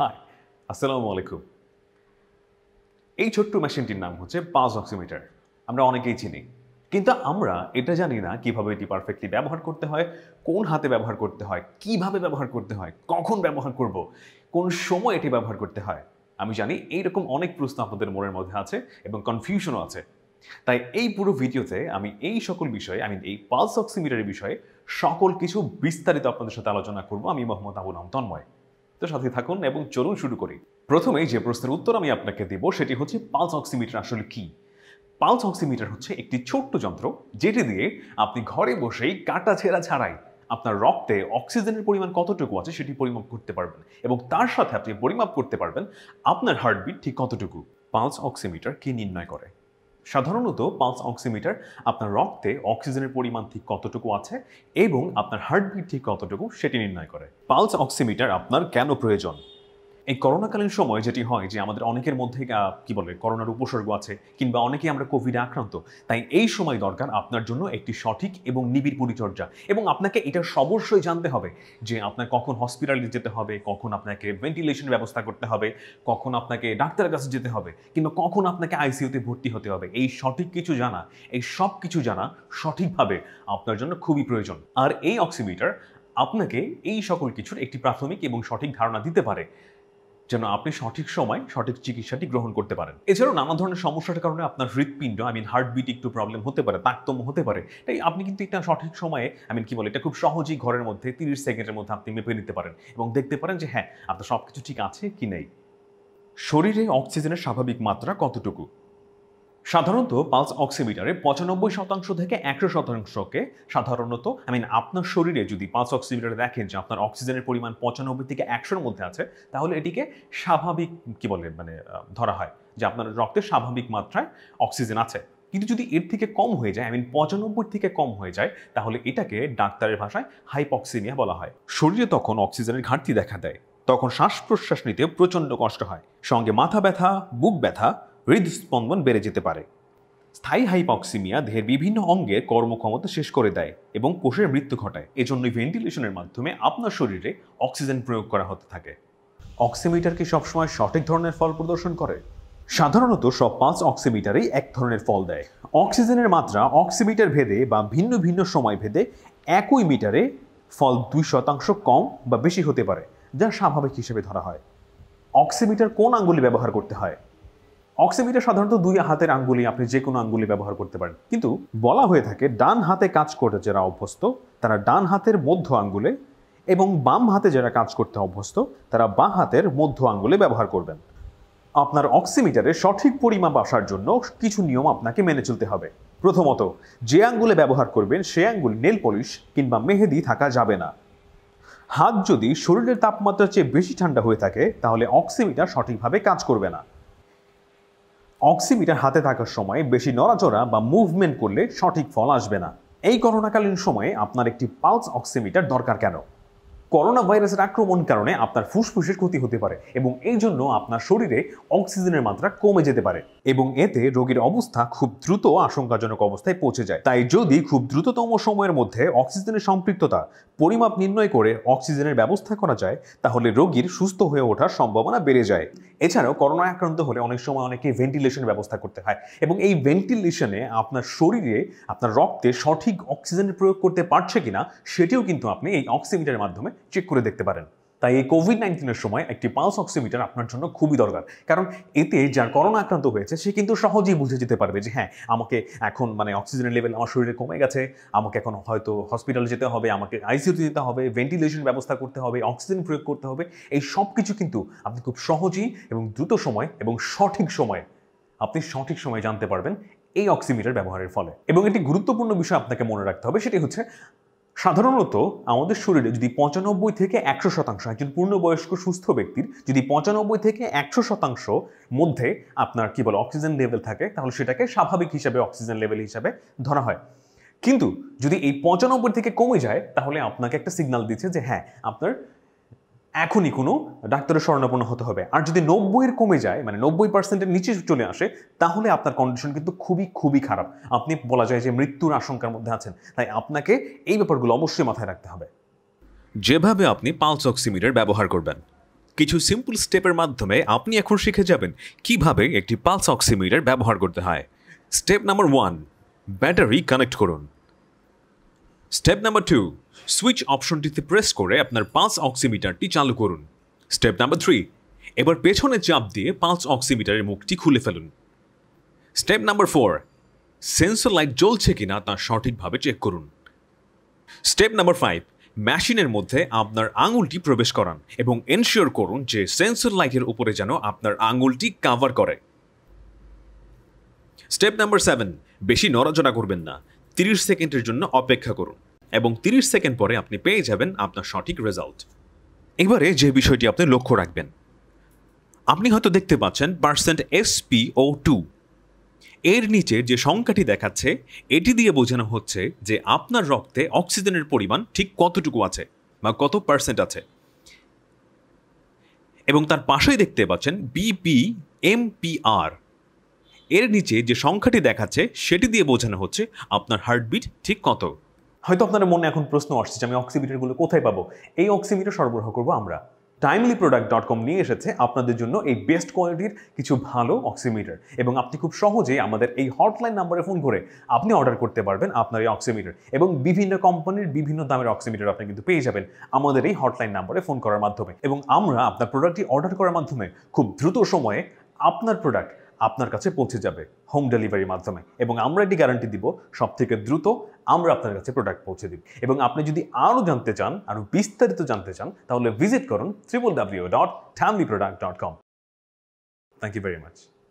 high আসসালামু আলাইকুম এই ছোট্ট মেশিনটির নাম হচ্ছে পালস অক্সিমিটার আমরা অনেকেই চিনি কিন্তু আমরা এটা জানি না কিভাবে এটি পারফেক্টলি ব্যবহার করতে হয় কোন হাতে ব্যবহার করতে হয় কিভাবে ব্যবহার করতে হয় কখন ব্যবহার করব কোন সময় এটি ব্যবহার করতে হয় আমি জানি এইরকম অনেক প্রশ্ন আপনাদের মনের মধ্যে আছে এবং কনফিউশনও আছে তাই এই পুরো ভিডিওতে আমি এই সকল বিষয়ে আমি এই পালস অক্সিমিটারের বিষয়ে সকল কিছু বিস্তারিত আপনাদের সাথে আলোচনা করব আমি মোহাম্মদ আবুল তন্ময় তো সাথে থাকুন এবং চলুন শুরু করি প্রথমে যে প্রশ্নের উত্তর আমি আপনাকে দেব সেটি হচ্ছে পালস অক্সিমিটার আসলে কি পালস অক্সিমিটার হচ্ছে একটি ছোট্ট যন্ত্র যেটি দিয়ে আপনি ঘরে বসেই কাটা ছেঁড়া ছাড়াই আপনার রক্তে অক্সিজেনের পরিমাণ কতটুকু আছে সেটি পরিমাপ করতে পারবেন এবং তার সাথে আপনি পরিমাপ করতে পারবেন আপনার হার্টবিট ঠিক কতটুকু পালস অক্সিমিটার কি নির্ণয় করে সাধারণত পালস অক্সিমিটার আপনার রক্তে অক্সিজেনের পরিমাণ ঠিক কতটুকু আছে এবং আপনার হার্টবিট ঠিক কতটুকু সেটি নির্ণয় করে পালস অক্সিমিটার আপনার কেন প্রয়োজন এই করোনাকালীন সময় যেটি হয় যে আমাদের অনেকের মধ্যে কি বলে করোনার উপসর্গ আছে কিংবা অনেকেই আমরা কোভিডে আক্রান্ত তাই এই সময় দরকার আপনার জন্য একটি সঠিক এবং নিবিড় পরিচর্যা এবং আপনাকে এটা অবশ্যই জানতে হবে যে আপনার কখন হসপিটালে যেতে হবে কখন আপনাকে ভেন্টিলেশন ব্যবস্থা করতে হবে কখন আপনাকে ডাক্তারের কাছে যেতে হবে কিংবা কখন আপনাকে আইসিইউতে ভর্তি হতে হবে এই সঠিক কিছু জানা এই সব কিছু জানা সঠিকভাবে আপনার জন্য খুবই প্রয়োজন আর এই অক্সিমিটার আপনাকে এই সকল কিছুর একটি প্রাথমিক এবং সঠিক ধারণা দিতে পারে যেন আপনি সঠিক সময় সঠিক চিকিৎসাটি গ্রহণ করতে পারেন এছাড়াও নানা ধরনের সমস্যার কারণে আপনার হৃৎপিণ্ড আই মিন হার্টবিট একটু প্রবলেম হতে পারে তাকতম হতে পারে তাই আপনি কিন্তু এটা সঠিক সময়ে আই মিন কি বলে এটা খুব সহজেই ঘরের মধ্যে তিরিশ সেকেন্ডের মধ্যে আপনি মেপে নিতে পারেন এবং দেখতে পারেন যে হ্যাঁ আপনার সব কিছু ঠিক আছে কি নেই শরীরে অক্সিজেনের স্বাভাবিক মাত্রা কতটুকু সাধারণত পালস অক্সিমিটারে পঁচানব্বই শতাংশ থেকে একশো শতাংশকে সাধারণত আই মিন আপনার শরীরে যদি পালস অক্সিমিটারে দেখেন যে আপনার অক্সিজেনের পরিমাণ পঁচানব্বই থেকে একশোর মধ্যে আছে তাহলে এটিকে স্বাভাবিক কি বলে মানে ধরা হয় যে আপনার রক্তে স্বাভাবিক মাত্রায় অক্সিজেন আছে কিন্তু যদি এর থেকে কম হয়ে যায় আই মিন পঁচানব্বই থেকে কম হয়ে যায় তাহলে এটাকে ডাক্তারের ভাষায় হাইপক্সিমিয়া বলা হয় শরীরে তখন অক্সিজেনের ঘাটতি দেখা দেয় তখন শ্বাস প্রশ্বাস নিতে প্রচণ্ড কষ্ট হয় সঙ্গে মাথা ব্যথা বুক ব্যথা হৃদস্পন্দন বেড়ে যেতে পারে স্থায়ী হাইপক্সিমিয়া দেহের বিভিন্ন অঙ্গের কর্মক্ষমতা শেষ করে দেয় এবং কোষের মৃত্যু ঘটায় এজন্যই ভেন্টিলেশনের মাধ্যমে আপনার শরীরে অক্সিজেন প্রয়োগ করা হতে থাকে অক্সিমিটার কি সবসময় সঠিক ধরনের ফল প্রদর্শন করে সাধারণত সব পাঁচ অক্সিমিটারেই এক ধরনের ফল দেয় অক্সিজেনের মাত্রা অক্সিমিটার ভেদে বা ভিন্ন ভিন্ন সময় ভেদে একই মিটারে ফল দুই শতাংশ কম বা বেশি হতে পারে যা স্বাভাবিক হিসেবে ধরা হয় অক্সিমিটার কোন আঙ্গুলে ব্যবহার করতে হয় অক্সিমিটার সাধারণত দুই হাতের আঙ্গুলি আপনি যে কোনো আঙ্গুলি ব্যবহার করতে পারেন কিন্তু বলা হয়ে থাকে ডান হাতে কাজ করতে যারা অভ্যস্ত তারা ডান হাতের মধ্য আঙ্গুলে এবং বাম হাতে যারা কাজ করতে অভ্যস্ত তারা বাঁ হাতের মধ্য আঙ্গুলে ব্যবহার করবেন আপনার অক্সিমিটারে সঠিক পরিমাপ আসার জন্য কিছু নিয়ম আপনাকে মেনে চলতে হবে প্রথমত যে আঙ্গুলে ব্যবহার করবেন সে আঙ্গুল নেল পলিশ কিংবা মেহেদি থাকা যাবে না হাত যদি শরীরের তাপমাত্রার চেয়ে বেশি ঠান্ডা হয়ে থাকে তাহলে অক্সিমিটার সঠিকভাবে কাজ করবে না অক্সিমিটার হাতে থাকার সময় বেশি নড়াচড়া বা মুভমেন্ট করলে সঠিক ফল আসবে না এই করোনাকালীন সময়ে আপনার একটি পালস অক্সিমিটার দরকার কেন করোনা ভাইরাসের আক্রমণ কারণে আপনার ফুসফুসের ক্ষতি হতে পারে এবং এই জন্য আপনার শরীরে অক্সিজেনের মাত্রা কমে যেতে পারে এবং এতে রোগীর অবস্থা খুব দ্রুত আশঙ্কাজনক অবস্থায় পৌঁছে যায় তাই যদি খুব দ্রুততম সময়ের মধ্যে অক্সিজেনের সম্পৃক্ততা পরিমাপ নির্ণয় করে অক্সিজেনের ব্যবস্থা করা যায় তাহলে রোগীর সুস্থ হয়ে ওঠার সম্ভাবনা বেড়ে যায় এছাড়াও করোনা আক্রান্ত হলে অনেক সময় অনেকে ভেন্টিলেশনের ব্যবস্থা করতে হয় এবং এই ভেন্টিলেশনে আপনার শরীরে আপনার রক্তে সঠিক অক্সিজেন প্রয়োগ করতে পারছে কিনা সেটিও কিন্তু আপনি এই অক্সিমিটারের মাধ্যমে চেক করে দেখতে পারেন তাই এই কোভিড নাইন্টিনের সময় একটি পালস অক্সিমিটার আপনার জন্য খুবই দরকার কারণ এতে যার করোনা আক্রান্ত হয়েছে সে কিন্তু সহজেই বুঝে যেতে পারবে যে হ্যাঁ আমাকে এখন মানে অক্সিজেনের লেভেল আমার শরীরে কমে গেছে আমাকে এখন হয়তো হসপিটালে যেতে হবে আমাকে আইসিউতে যেতে হবে ভেন্টিলেশন ব্যবস্থা করতে হবে অক্সিজেন প্রয়োগ করতে হবে এই সব কিছু কিন্তু আপনি খুব সহজেই এবং দ্রুত সময় এবং সঠিক সময়ে আপনি সঠিক সময়ে জানতে পারবেন এই অক্সিমিটার ব্যবহারের ফলে এবং একটি গুরুত্বপূর্ণ বিষয় আপনাকে মনে রাখতে হবে সেটি হচ্ছে সাধারণত আমাদের শরীরে যদি পঁচানব্বই থেকে একশো শতাংশ একজন পূর্ণবয়স্ক সুস্থ ব্যক্তির যদি পঁচানব্বই থেকে একশো শতাংশ মধ্যে আপনার কী বলে অক্সিজেন লেভেল থাকে তাহলে সেটাকে স্বাভাবিক হিসাবে অক্সিজেন লেভেল হিসাবে ধরা হয় কিন্তু যদি এই পঁচানব্বই থেকে কমে যায় তাহলে আপনাকে একটা সিগনাল দিচ্ছে যে হ্যাঁ আপনার এখনই কোনো ডাক্তারের স্বর্ণাপন্ন হতে হবে আর যদি নব্বইয়ের কমে যায় মানে নব্বই পার্সেন্টের নিচে চলে আসে তাহলে আপনার কন্ডিশন কিন্তু খুবই খুবই খারাপ আপনি বলা যায় যে মৃত্যুর আশঙ্কার মধ্যে আছেন তাই আপনাকে এই ব্যাপারগুলো অবশ্যই মাথায় রাখতে হবে যেভাবে আপনি পালস অক্সিমিটার ব্যবহার করবেন কিছু সিম্পল স্টেপের মাধ্যমে আপনি এখন শিখে যাবেন কিভাবে একটি পালস অক্সিমিটার ব্যবহার করতে হয় step number one battery connect করুন স্টেপ নাম্বার টু সুইচ অপশনটিতে প্রেস করে আপনার পাঁচ অক্সিমিটারটি চালু করুন স্টেপ নাম্বার থ্রি এবার পেছনে চাপ দিয়ে পাঁচ অক্সিমিটারের মুখটি খুলে ফেলুন step number four sensor light জ্বলছে কিনা তা সঠিকভাবে চেক করুন স্টেপ নাম্বার ফাইভ মেশিনের মধ্যে আপনার আঙুলটি প্রবেশ করান এবং এনশিওর করুন যে সেন্সর লাইটের উপরে যেন আপনার আঙুলটি কাভার করে স্টেপ নাম্বার সেভেন বেশি নড়াচড়া করবেন না 30 সেকেন্ডের জন্য অপেক্ষা করুন এবং 30 সেকেন্ড পরে আপনি পেয়ে যাবেন আপনার সঠিক রেজাল্ট এবারে যে বিষয়টি আপনি লক্ষ্য রাখবেন আপনি হয়তো দেখতে পাচ্ছেন পার্সেন্ট এসপি ও টু এর নিচে যে সংখ্যাটি দেখাচ্ছে এটি দিয়ে বোঝানো হচ্ছে যে আপনার রক্তে অক্সিজেনের পরিমাণ ঠিক কতটুকু আছে বা কত পার্সেন্ট আছে এবং তার পাশেই দেখতে পাচ্ছেন বিপি এমপিআর এর নিচে যে সংখ্যাটি দেখাচ্ছে সেটি দিয়ে বোঝানো হচ্ছে আপনার হার্টবিট ঠিক কত হয়তো আপনার মনে এখন প্রশ্ন আসছে যে আমি অক্সিমিটারগুলো কোথায় পাবো এই অক্সিমিটার সরবরাহ করবো আমরা টাইমলি প্রোডাক্ট ডট কম নিয়ে এসেছে আপনাদের জন্য এই বেস্ট কোয়ালিটির কিছু ভালো অক্সিমিটার এবং আপনি খুব সহজেই আমাদের এই হটলাইন নাম্বারে ফোন করে আপনি অর্ডার করতে পারবেন আপনার এই অক্সিমিটার এবং বিভিন্ন কোম্পানির বিভিন্ন দামের অক্সিমিটার আপনি কিন্তু পেয়ে যাবেন আমাদের এই হটলাইন নাম্বারে ফোন করার মাধ্যমে এবং আমরা আপনার প্রোডাক্টটি অর্ডার করার মাধ্যমে খুব দ্রুত সময়ে আপনার প্রোডাক্ট আপনার কাছে পৌঁছে যাবে হোম ডেলিভারির মাধ্যমে এবং আমরা একটি গ্যারান্টি দিব সব থেকে দ্রুত আমরা আপনার কাছে প্রোডাক্ট পৌঁছে দিব এবং আপনি যদি আরও জানতে চান আরও বিস্তারিত জানতে চান তাহলে ভিজিট করুন triple W dot family product dot com thank you very much